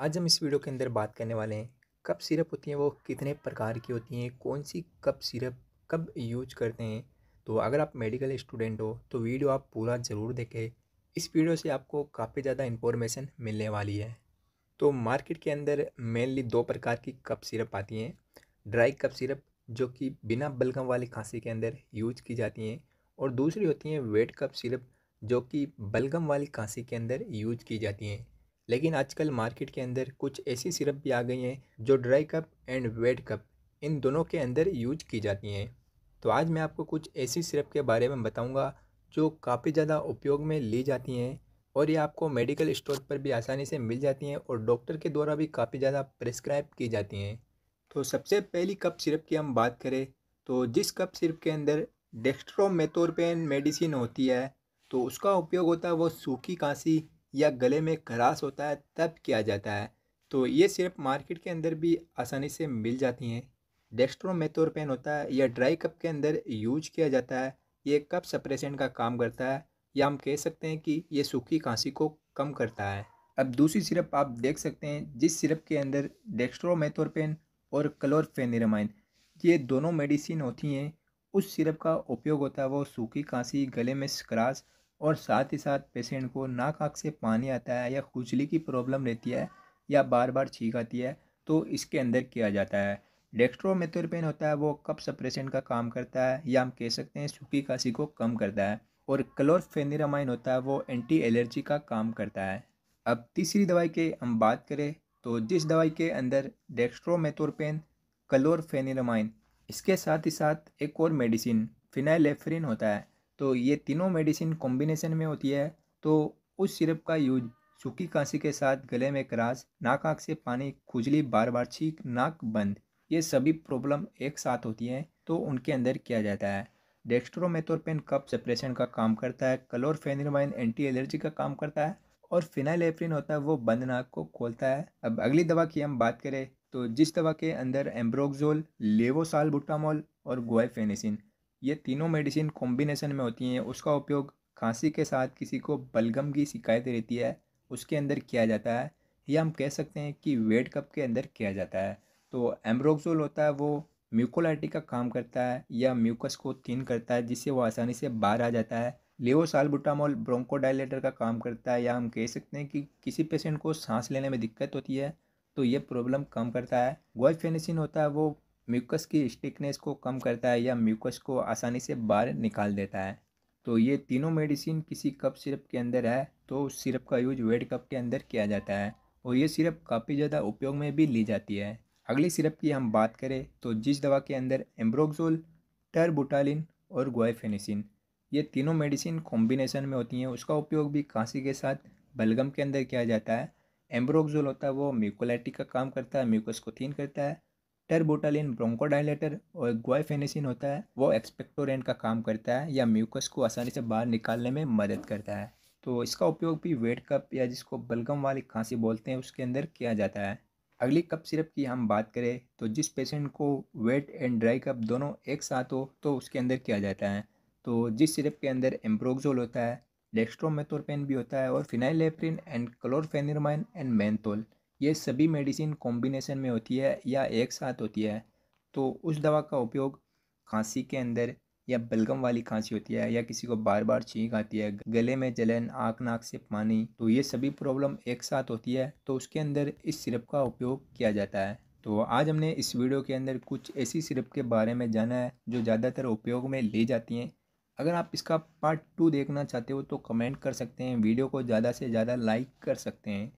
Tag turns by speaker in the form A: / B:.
A: आज हम इस वीडियो के अंदर बात करने वाले हैं कप सिरप होती हैं वो कितने प्रकार की होती हैं कौन सी कप सिरप कब यूज करते हैं तो अगर आप मेडिकल स्टूडेंट हो तो वीडियो आप पूरा ज़रूर देखें इस वीडियो से आपको काफ़ी ज़्यादा इन्फॉर्मेशन मिलने वाली है तो मार्केट के अंदर मेनली दो प्रकार की कप सिरप आती हैं ड्राई कप सिरप जो कि बिना बलगम वाली खांसी के अंदर यूज की जाती हैं और दूसरी होती हैं वेट कप सिरप जो कि बलगम वाली खांसी के अंदर यूज की जाती हैं लेकिन आजकल मार्केट के अंदर कुछ ऐसी सिरप भी आ गई हैं जो dry cough and wet cough इन दोनों के अंदर यूज की जाती हैं तो आज मैं आपको कुछ ऐसी सिरप के बारे में बताऊंगा जो काफ़ी ज़्यादा उपयोग में ली जाती हैं और ये आपको मेडिकल स्टोर पर भी आसानी से मिल जाती हैं और डॉक्टर के द्वारा भी काफ़ी ज़्यादा प्रिस्क्राइब की जाती हैं तो सबसे पहली कप सिरप की हम बात करें तो जिस कप सिरप के अंदर डेस्ट्रोमेथोरपेन मेडिसिन होती है तो उसका उपयोग होता है वो सूखी खांसी या गले में खराश होता है तब किया जाता है तो ये सिर्फ मार्केट के अंदर भी आसानी से मिल जाती हैं डेस्ट्रोमेथोरपेन होता है या ड्राई कप के अंदर यूज किया जाता है ये कप सप्रेसेंट का काम करता है या हम कह सकते हैं कि ये सूखी खांसी को कम करता है अब दूसरी सिरप आप देख सकते हैं जिस सिरप के अंदर डेक्स्ट्रोमेथोरपेन और क्लोरफेनिरमाइन ये दोनों मेडिसिन होती हैं उस सिरप का उपयोग होता है वो सूखी खांसी गले में स्क्रास और साथ ही साथ पेशेंट को नाक आँख से पानी आता है या खुजली की प्रॉब्लम रहती है या बार बार छींक आती है तो इसके अंदर किया जाता है डेक्स्ट्रोमेथोरपेन होता है वो कप सप्रेशन का काम करता है या हम कह सकते हैं सूखी खांसी को कम करता है और क्लोरफेनिरामाइन होता है वो एंटी एलर्जी का काम करता है अब तीसरी दवाई की हम बात करें तो जिस दवाई के अंदर डेक्स्ट्रोमेथोरपेन क्लोरफेनिरामाइन इसके साथ ही साथ एक और मेडिसिन फिनाइलेफ्रिन होता है तो ये तीनों मेडिसिन कॉम्बिनेशन में होती है तो उस सिरप का यूज सूखी खांसी के साथ गले में क्रास नाक आँख से पानी खुजली बार बार छींक नाक बंद ये सभी प्रॉब्लम एक साथ होती हैं तो उनके अंदर किया जाता है डेक्स्ट्रोमेथोरपेन कप सप्रेशन का काम करता है कलोरफेनिरमाइन एंटी एलर्जी का काम करता है और फिनाइलेफ्रिन होता है वो बंद नाक को खोलता है अब अगली दवा की हम बात करें तो जिस दवा के अंदर एम्ब्रोक्जोल लेवोसाल बुटामोल और गोएफेनिसिन ये तीनों मेडिसिन कॉम्बिनेशन में होती हैं उसका उपयोग खांसी के साथ किसी को बलगम की शिकायत रहती है उसके अंदर किया जाता है या हम कह सकते हैं कि वेट कप के अंदर किया जाता है तो एम्ब्रोक्सोल होता है वो म्यूकोलाइटिक का काम करता है या म्यूकस को थिन करता है जिससे वो आसानी से बाहर आ जाता है लेवोसालबुटामोल ब्रोंकोडाइलेटर का काम करता है या हम कह सकते हैं कि किसी पेशेंट को सांस लेने में दिक्कत होती है तो ये प्रॉब्लम कम करता है गोल्फेनिसिन होता है वो म्यूकस की स्टिकनेस को कम करता है या म्यूकस को आसानी से बाहर निकाल देता है तो ये तीनों मेडिसिन किसी कप सिरप के अंदर है तो उस सिरप का यूज वेड कप के अंदर किया जाता है और ये सिरप काफ़ी ज़्यादा उपयोग में भी ली जाती है अगली सिरप की हम बात करें तो जिस दवा के अंदर एम्ब्रोक्सोल टर्बुटालिन और गोएफेनिसिन ये तीनों मेडिसिन कॉम्बिनेशन में होती हैं उसका उपयोग भी खांसी के साथ बलगम के अंदर किया जाता है एम्ब्रोक्सोल होता है वो म्यूकोलाइटिक का काम करता है म्यूकस को थीन करता है टर्बोटालिन ब्रोंकोडाइलेटर और ग्वाइफेनेसिन होता है वो एक्सपेक्टोरेंट का काम करता है या म्यूकस को आसानी से बाहर निकालने में मदद करता है तो इसका उपयोग भी वेट कप या जिसको बलगम वाली खांसी बोलते हैं उसके अंदर किया जाता है अगली कप सिरप की हम बात करें तो जिस पेशेंट को वेट एंड ड्राई कप दोनों एक साथ हो तो उसके अंदर किया जाता है तो जिस सिरप के अंदर एम्प्रोक्जोल होता है डेक्स्ट्रोमेथोरपेन भी होता है और phenylephrine and chlorpheniramine and menthol ये सभी मेडिसिन कॉम्बिनेशन में होती है या एक साथ होती है तो उस दवा का उपयोग खांसी के अंदर या बलगम वाली खांसी होती है या किसी को बार बार छींक आती है गले में जलन आँख नाक से पानी तो ये सभी प्रॉब्लम एक साथ होती है तो उसके अंदर इस सिरप का उपयोग किया जाता है तो आज हमने इस वीडियो के अंदर कुछ ऐसी सिरप के बारे में जाना है जो ज़्यादातर उपयोग में ली जाती हैं अगर आप इसका पार्ट टू देखना चाहते हो तो कमेंट कर सकते हैं वीडियो को ज़्यादा से ज़्यादा लाइक कर सकते हैं